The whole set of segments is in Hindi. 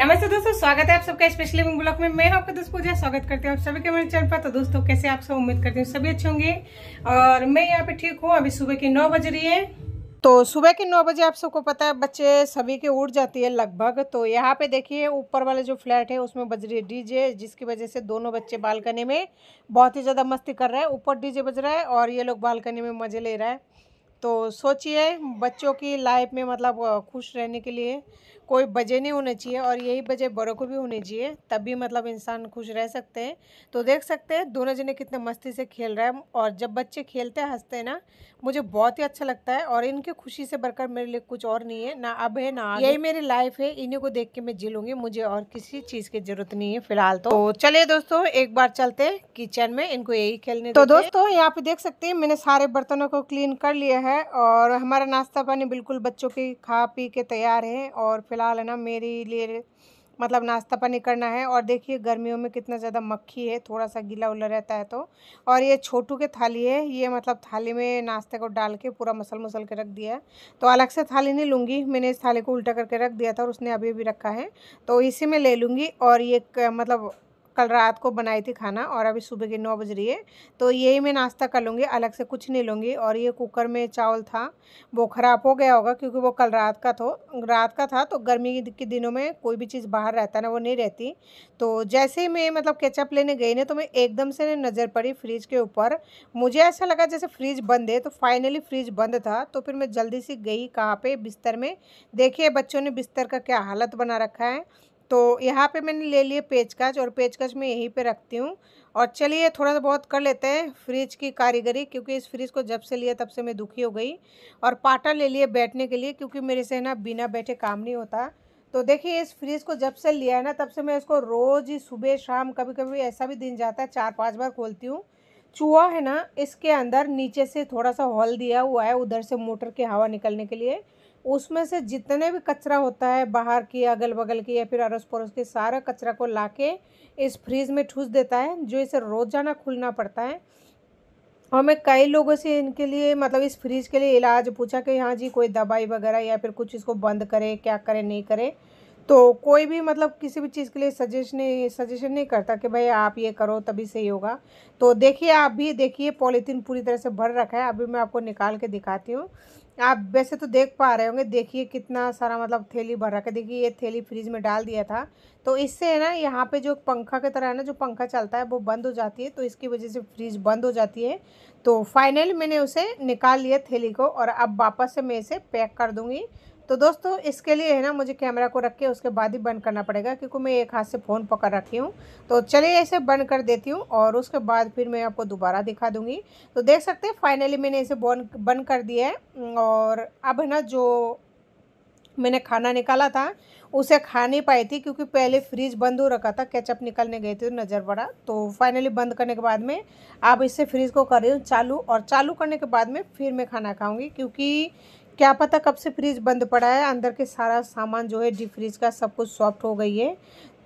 नमस्ते दोस्तों स्वागत है आप सबका स्पेशली विंग ब्लॉक में मैं आपका दोस्त पूजा स्वागत करती हूँ आप सभी के मेरे चैनल पर तो दोस्तों कैसे आप सब उम्मीद करती हूँ सभी अच्छे होंगे और मैं यहाँ पे ठीक हूँ अभी सुबह के नौ बज रही है तो सुबह के नौ बजे आप सबको पता है बच्चे सभी के उठ जाती है लगभग तो यहाँ पे देखिए ऊपर वाले जो फ्लैट है उसमें बज रही है डीजे जिसकी वजह से दोनों बच्चे बालकनी में बहुत ही ज़्यादा मस्ती कर रहे हैं ऊपर डीजे बज रहा है और ये लोग बालकनी में मज़े ले रहा है तो सोचिए बच्चों की लाइफ में मतलब खुश रहने के लिए कोई वजह नहीं होने चाहिए और यही वजह बड़ों को भी होनी चाहिए तब भी मतलब इंसान खुश रह सकते हैं तो देख सकते हैं दोनों जने कितने मस्ती से खेल रहे हैं और जब बच्चे खेलते हंसते हैं ना मुझे बहुत ही अच्छा लगता है और इनके खुशी से बढ़कर मेरे लिए कुछ और नहीं है ना अब है ना यही मेरी लाइफ है इन्हीं को देख के मैं जी लूँगी मुझे और किसी चीज़ की जरूरत नहीं है फिलहाल तो, तो चलिए दोस्तों एक बार चलते किचन में इनको यही खेलने तो दोस्तों यहाँ पे देख सकते हैं मैंने सारे बर्तनों को क्लीन कर लिया है और हमारा नाश्ता पानी बिल्कुल बच्चों के खा पी के तैयार है और फ़िलहाल है ना मेरे लिए मतलब नाश्ता पानी करना है और देखिए गर्मियों में कितना ज़्यादा मक्खी है थोड़ा सा गीला उला रहता है तो और ये छोटू के थाली है ये मतलब थाली में नाश्ते को डाल के पूरा मसल मसल के रख दिया है तो अलग से थाली नहीं लूँगी मैंने इस थाली को उल्टा करके रख दिया था और उसने अभी भी रखा है तो इसी में ले लूँगी और ये मतलब कल रात को बनाई थी खाना और अभी सुबह के नौ बज रही है तो यही मैं नाश्ता कर लूँगी अलग से कुछ नहीं लूँगी और ये कुकर में चावल था वो ख़राब हो गया होगा क्योंकि वो कल रात का था रात का था तो गर्मी के दिनों में कोई भी चीज़ बाहर रहता ना वो नहीं रहती तो जैसे ही मैं मतलब केचअप लेने गई ना तो मैं एकदम से नज़र पड़ी फ्रिज के ऊपर मुझे ऐसा लगा जैसे फ्रिज बंद है तो फाइनली फ्रिज बंद था तो फिर मैं जल्दी से गई कहाँ पर बिस्तर में देखिए बच्चों ने बिस्तर का क्या हालत बना रखा है तो यहाँ पे मैंने ले लिए पेचकच और पेचकच मैं यहीं पे रखती हूँ और चलिए थोड़ा सा बहुत कर लेते हैं फ्रिज की कारीगरी क्योंकि इस फ्रिज को जब से लिया तब से मैं दुखी हो गई और पाटा ले लिए बैठने के लिए क्योंकि मेरे से ना बिना बैठे काम नहीं होता तो देखिए इस फ्रिज को जब से लिया है ना तब से मैं इसको रोज़ ही सुबह शाम कभी कभी ऐसा भी दिन जाता है चार पाँच बार खोलती हूँ चूहा है ना इसके अंदर नीचे से थोड़ा सा हॉल दिया हुआ है उधर से मोटर की हवा निकलने के लिए उसमें से जितने भी कचरा होता है बाहर की अगल बगल की या फिर अड़ोस पड़ोस के सारा कचरा को ला के इस फ्रिज में ठूस देता है जो इसे रोज़ाना खुलना पड़ता है और मैं कई लोगों से इनके लिए मतलब इस फ्रिज के लिए इलाज पूछा कि हाँ जी कोई दवाई वगैरह या फिर कुछ इसको बंद करे क्या करे नहीं करे तो कोई भी मतलब किसी भी चीज़ के लिए सजेशन नहीं सजेशन नहीं करता कि भाई आप ये करो तभी सही होगा तो देखिए आप भी देखिए पॉलीथीन पूरी तरह से भर रखा है अभी मैं आपको निकाल के दिखाती हूँ आप वैसे तो देख पा रहे होंगे देखिए कितना सारा मतलब थैली भर रखा देखिए ये थैली फ्रिज में डाल दिया था तो इससे है ना यहाँ पे जो पंखा की तरह है ना जो पंखा चलता है वो बंद हो जाती है तो इसकी वजह से फ्रिज बंद हो जाती है तो फाइनली मैंने उसे निकाल लिया थैली को और अब वापस से मैं इसे पैक कर दूँगी तो दोस्तों इसके लिए है ना मुझे कैमरा को रख के उसके बाद ही बंद करना पड़ेगा क्योंकि मैं एक हाथ से फ़ोन पकड़ रखी हूँ तो चलिए इसे बंद कर देती हूँ और उसके बाद फिर मैं आपको दोबारा दिखा दूँगी तो देख सकते हैं फाइनली मैंने इसे बंद बंद कर दिया है और अब है ना जो मैंने खाना निकाला था उसे खा नहीं पाई थी क्योंकि पहले फ्रिज बंद हो रखा था केचअप निकलने गई थी नज़र पड़ा तो फाइनली बंद करने के बाद में अब इससे फ्रिज को कर रही हूँ चालू और चालू करने के बाद में फिर मैं खाना खाऊँगी क्योंकि क्या पता कब से फ्रिज बंद पड़ा है अंदर के सारा सामान जो है डीप फ्रिज का सब कुछ सॉफ्ट हो गई है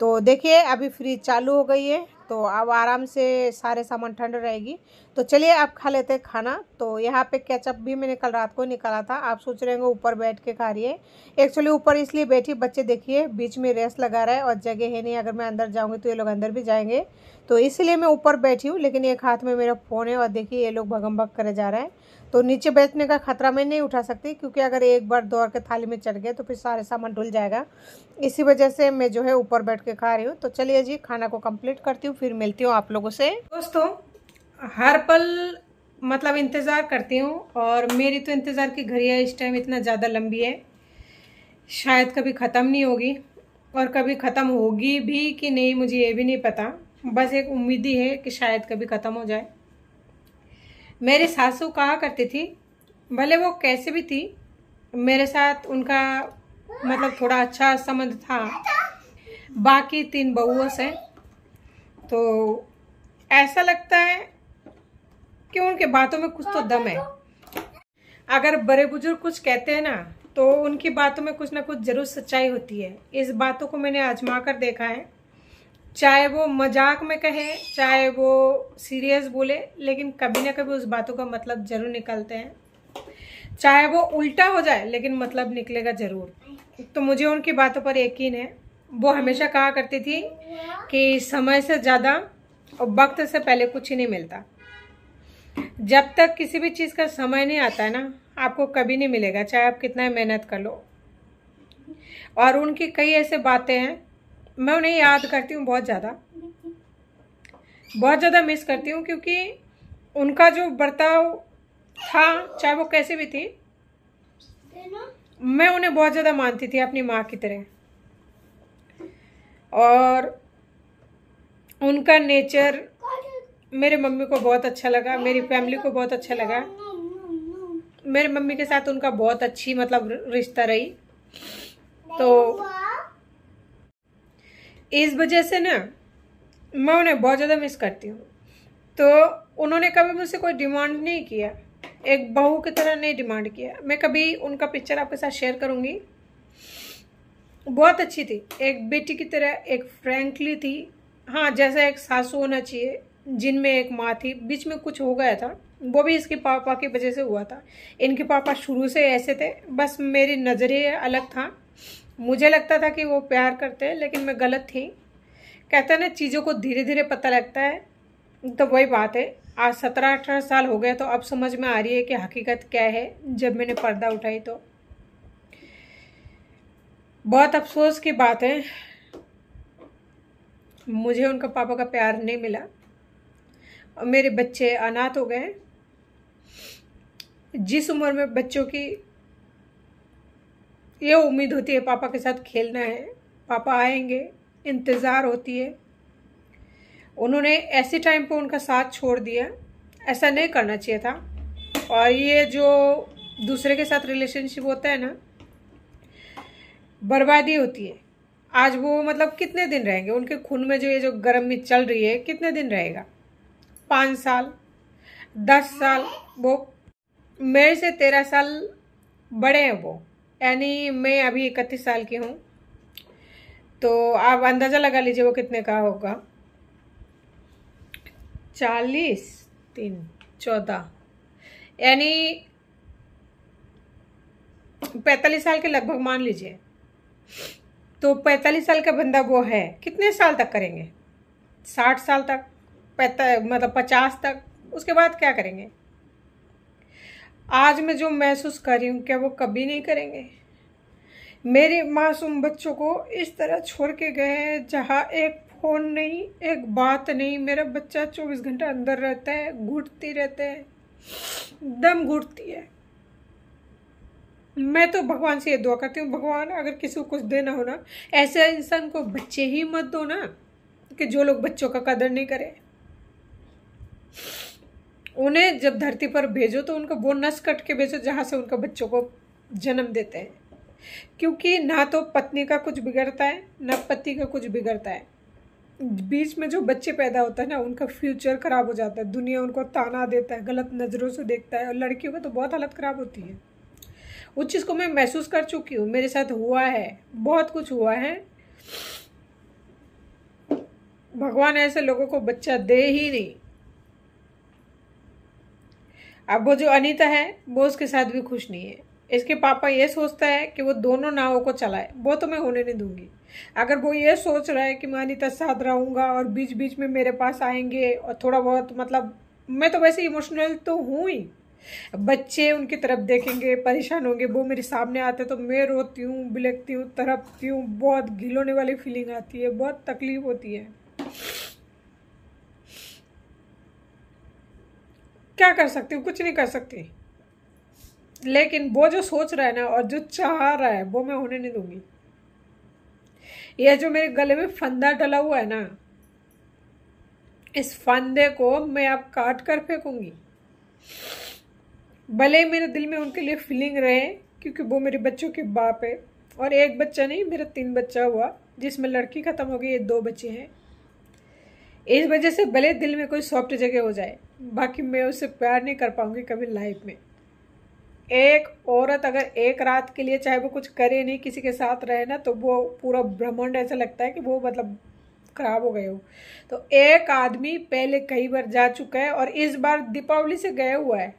तो देखिए अभी फ्रिज चालू हो गई है तो अब आराम से सारे सामान ठंड रहेगी तो चलिए आप खा लेते हैं खाना तो यहाँ पे केचप भी मैंने कल रात को निकाला था आप सोच रहे होंगे ऊपर बैठ के खा रही है एक्चुअली ऊपर इसलिए बैठी बच्चे देखिए बीच में रेस्ट लगा रहा है और जगह है नहीं अगर मैं अंदर जाऊँगी तो ये लोग अंदर भी जाएंगे तो इसलिए मैं ऊपर बैठी हूँ लेकिन एक हाथ में मेरा फ़ोन है और देखिए ये लोग भगम भग करे जा रहे हैं तो नीचे बैठने का खतरा मैं नहीं उठा सकती क्योंकि अगर एक बार दौड़ के थाली में चढ़ गया तो फिर सारे सामान ढुल जाएगा इसी वजह से मैं जो है ऊपर बैठ के खा रही हूँ तो चलिए जी खाना को कंप्लीट करती हूँ फिर मिलती हूँ आप लोगों से दोस्तों हर पल मतलब इंतज़ार करती हूँ और मेरी तो इंतज़ार की घड़िया इस टाइम इतना ज़्यादा लंबी है शायद कभी ख़त्म नहीं होगी और कभी ख़त्म होगी भी कि नहीं मुझे ये भी नहीं पता बस एक उम्मीद ही है कि शायद कभी ख़त्म हो जाए मेरे सासू कहा करती थी भले वो कैसे भी थी मेरे साथ उनका मतलब थोड़ा अच्छा संबंध था बाकी तीन बहुओं से तो ऐसा लगता है कि उनके बातों में कुछ तो दम है अगर बड़े बुजुर्ग कुछ कहते हैं ना तो उनकी बातों में कुछ ना कुछ जरूर सच्चाई होती है इस बातों को मैंने आजमा कर देखा है चाहे वो मजाक में कहे चाहे वो सीरियस बोले लेकिन कभी ना कभी उस बातों का मतलब जरूर निकलते हैं चाहे वो उल्टा हो जाए लेकिन मतलब निकलेगा जरूर तो मुझे उनकी बातों पर यकीन है वो हमेशा कहा करती थी कि समय से ज़्यादा और वक्त से पहले कुछ ही नहीं मिलता जब तक किसी भी चीज़ का समय नहीं आता है ना आपको कभी नहीं मिलेगा चाहे आप कितना मेहनत कर लो और उनकी कई ऐसे बातें हैं मैं उन्हें याद अच्छा। करती हूँ बहुत ज़्यादा बहुत ज़्यादा मिस करती हूँ क्योंकि उनका जो बर्ताव था चाहे वो कैसे भी थी मैं उन्हें बहुत ज़्यादा मानती थी अपनी माँ की तरह और उनका नेचर मेरे मम्मी को बहुत अच्छा लगा मेरी फैमिली को बहुत अच्छा लगा मेरे मम्मी के साथ उनका बहुत अच्छी मतलब रिश्ता रही तो इस वजह से ना मैं उन्हें बहुत ज़्यादा मिस करती हूँ तो उन्होंने कभी मुझसे कोई डिमांड नहीं किया एक बहू की तरह नहीं डिमांड किया मैं कभी उनका पिक्चर आपके साथ शेयर करूँगी बहुत अच्छी थी एक बेटी की तरह एक फ्रेंकली थी हाँ जैसा एक सासू होना चाहिए जिनमें एक माँ थी बीच में कुछ हो गया था वो भी इसके पापा की वजह से हुआ था इनके पापा शुरू से ऐसे थे बस मेरी नज़रें अलग था मुझे लगता था कि वो प्यार करते हैं लेकिन मैं गलत थी कहते हैं ना चीज़ों को धीरे धीरे पता लगता है तो वही बात है आज सत्रह अठारह साल हो गए तो अब समझ में आ रही है कि हकीकत क्या है जब मैंने पर्दा उठाई तो बहुत अफसोस की बात है मुझे उनका पापा का प्यार नहीं मिला और मेरे बच्चे अनाथ हो गए जिस उम्र में बच्चों की ये उम्मीद होती है पापा के साथ खेलना है पापा आएंगे इंतज़ार होती है उन्होंने ऐसे टाइम पे उनका साथ छोड़ दिया ऐसा नहीं करना चाहिए था और ये जो दूसरे के साथ रिलेशनशिप होता है ना बर्बादी होती है आज वो मतलब कितने दिन रहेंगे उनके खून में जो ये जो गर्मी चल रही है कितने दिन रहेगा पाँच साल दस साल वो मेरे से तेरह साल बड़े हैं वो यानी मैं अभी इकतीस साल की हूँ तो आप अंदाज़ा लगा लीजिए वो कितने का होगा चालीस तीन चौदह यानी पैंतालीस साल के लगभग मान लीजिए तो पैंतालीस साल का बंदा वो है कितने साल तक करेंगे साठ साल तक पैंता मतलब पचास तक उसके बाद क्या करेंगे आज मैं जो महसूस कर रही हूँ क्या वो कभी नहीं करेंगे मेरे मासूम बच्चों को इस तरह छोड़ के गए हैं जहाँ एक फ़ोन नहीं एक बात नहीं मेरा बच्चा चौबीस घंटा अंदर रहता है घुटती रहते हैं दम घुटती है मैं तो भगवान से ये दुआ करती हूँ भगवान अगर किसी को कुछ देना हो ना ऐसे इंसान को बच्चे ही मत दो ना कि जो लोग बच्चों का कदर नहीं करें उन्हें जब धरती पर भेजो तो उनको वो नस कट के भेजो जहाँ से उनका बच्चों को जन्म देते हैं क्योंकि ना तो पत्नी का कुछ बिगड़ता है ना पति का कुछ बिगड़ता है बीच में जो बच्चे पैदा होते हैं ना उनका फ्यूचर ख़राब हो जाता है दुनिया उनको ताना देता है गलत नज़रों से देखता है और लड़कियों में तो बहुत हालत ख़राब होती है उस चीज़ को मैं महसूस कर चुकी हूँ मेरे साथ हुआ है बहुत कुछ हुआ है भगवान ऐसे लोगों को बच्चा दे ही नहीं अब वो जो अनीता है वो उसके साथ भी खुश नहीं है इसके पापा ये सोचता है कि वो दोनों नावों को चलाए वो तो मैं होने नहीं दूंगी अगर वो ये सोच रहा है कि मैं अनिता साथ रहूँगा और बीच बीच में मेरे पास आएंगे और थोड़ा बहुत मतलब मैं तो वैसे इमोशनल तो हूँ ही बच्चे उनकी तरफ देखेंगे परेशान होंगे वो मेरे सामने आते तो मैं रोती हूँ बिलकती हूँ तरपती हूँ बहुत घिलोने वाली फीलिंग आती है बहुत तकलीफ होती है क्या कर सकती हूँ कुछ नहीं कर सकती लेकिन वो जो सोच रहा है ना और जो चाह रहा है वो मैं होने नहीं दूंगी यह जो मेरे गले में फंदा डला हुआ है ना इस फंदे को मैं अब काट कर फेंकूंगी भले मेरे दिल में उनके लिए फीलिंग रहे क्योंकि वो मेरे बच्चों के बाप है और एक बच्चा नहीं मेरा तीन बच्चा हुआ जिसमें लड़की ख़त्म हो गई ये दो बच्चे हैं इस वजह से भले दिल में कोई सॉफ्ट जगह हो जाए बाकी मैं उससे प्यार नहीं कर पाऊंगी कभी लाइफ में एक औरत अगर एक रात के लिए चाहे वो कुछ करे नहीं किसी के साथ रहे ना तो वो पूरा ब्रह्मांड ऐसा लगता है कि वो मतलब खराब हो गए हो तो एक आदमी पहले कई बार जा चुका है और इस बार दीपावली से गया हुआ है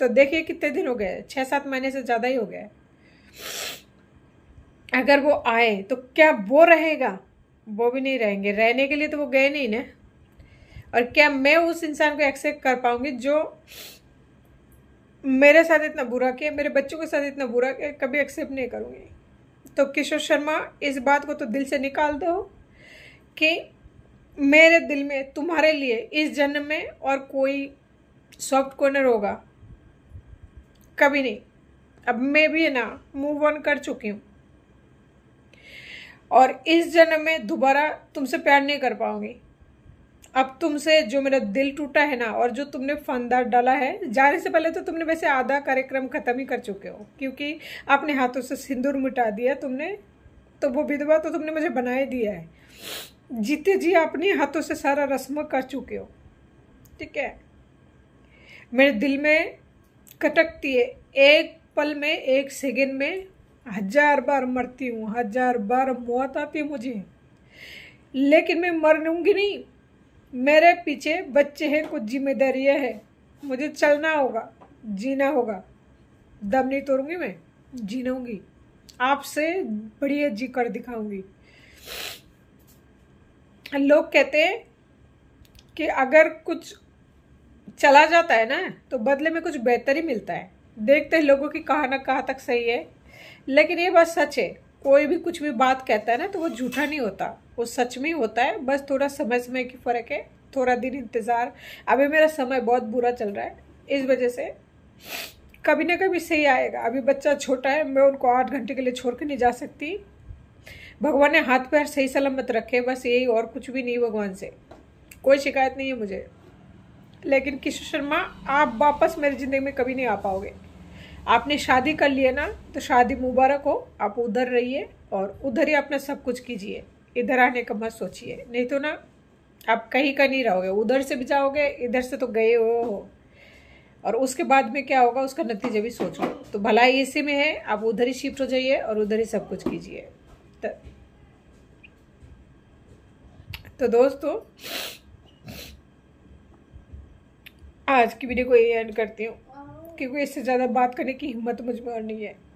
तो देखिए कितने दिन हो गए छः सात महीने से ज़्यादा ही हो गया अगर वो आए तो क्या वो रहेगा वो भी नहीं रहेंगे रहने के लिए तो वो गए नहीं ना और क्या मैं उस इंसान को एक्सेप्ट कर पाऊंगी जो मेरे साथ इतना बुरा किया मेरे बच्चों के साथ इतना बुरा किया कभी एक्सेप्ट नहीं करूंगी तो किशोर शर्मा इस बात को तो दिल से निकाल दो कि मेरे दिल में तुम्हारे लिए इस जन्म में और कोई सॉफ्ट कॉर्नर होगा कभी नहीं अब मैं भी ना मूव ऑन कर चुकी हूँ और इस जन्म में दोबारा तुमसे प्यार नहीं कर पाऊंगी अब तुमसे जो मेरा दिल टूटा है ना और जो तुमने फंदा डाला है जाने से पहले तो तुमने वैसे आधा कार्यक्रम खत्म ही कर चुके हो क्योंकि अपने हाथों से सिंदूर मिटा दिया तुमने तो वो विधवा तो तुमने मुझे बनाए दिया है जीते जी अपने हाथों से सारा रस्म कर चुके हो ठीक है मेरे दिल में कटकती है एक पल में एक सेकेंड में हजार बार मरती हूँ हजार बार मौत आती है मुझे लेकिन मैं मरूंगी नहीं मेरे पीछे बच्चे हैं कुछ जिम्मेदारियाँ हैं मुझे चलना होगा जीना होगा दम नहीं तोड़ूंगी मैं जीनूंगी आपसे बढ़िया जी कर दिखाऊंगी लोग कहते हैं कि अगर कुछ चला जाता है ना तो बदले में कुछ बेहतर ही मिलता है देखते हैं लोगों की कहा ना कहाँ तक सही है लेकिन ये बात सच है कोई भी कुछ भी बात कहता है ना तो वो झूठा नहीं होता वो सच में होता है बस थोड़ा समय समय की फ़र्क है थोड़ा दिन इंतज़ार अभी मेरा समय बहुत बुरा चल रहा है इस वजह से कभी ना कभी सही आएगा अभी बच्चा छोटा है मैं उनको आठ घंटे के लिए छोड़ के नहीं जा सकती भगवान ने हाथ पैर सही सलामत रखे बस यही और कुछ भी नहीं भगवान से कोई शिकायत नहीं है मुझे लेकिन किशोर शर्मा आप वापस मेरी ज़िंदगी में कभी नहीं आ पाओगे आपने शादी कर लिए ना तो शादी मुबारक हो आप उधर रहिए और उधर ही अपना सब कुछ कीजिए इधर आने का मत सोचिए नहीं तो ना आप कहीं का नहीं रहोगे उधर से भी जाओगे इधर से तो गए हुए हो और उसके बाद में क्या होगा उसका नतीजा भी सोचो तो भलाई इसी में है आप उधर ही शिफ्ट हो जाइए और उधर ही सब कुछ कीजिए तो, तो दोस्तों आज की वीडियो को ये एंड करती हूँ क्योंकि इससे ज़्यादा बात करने की हिम्मत मुझ में और नहीं है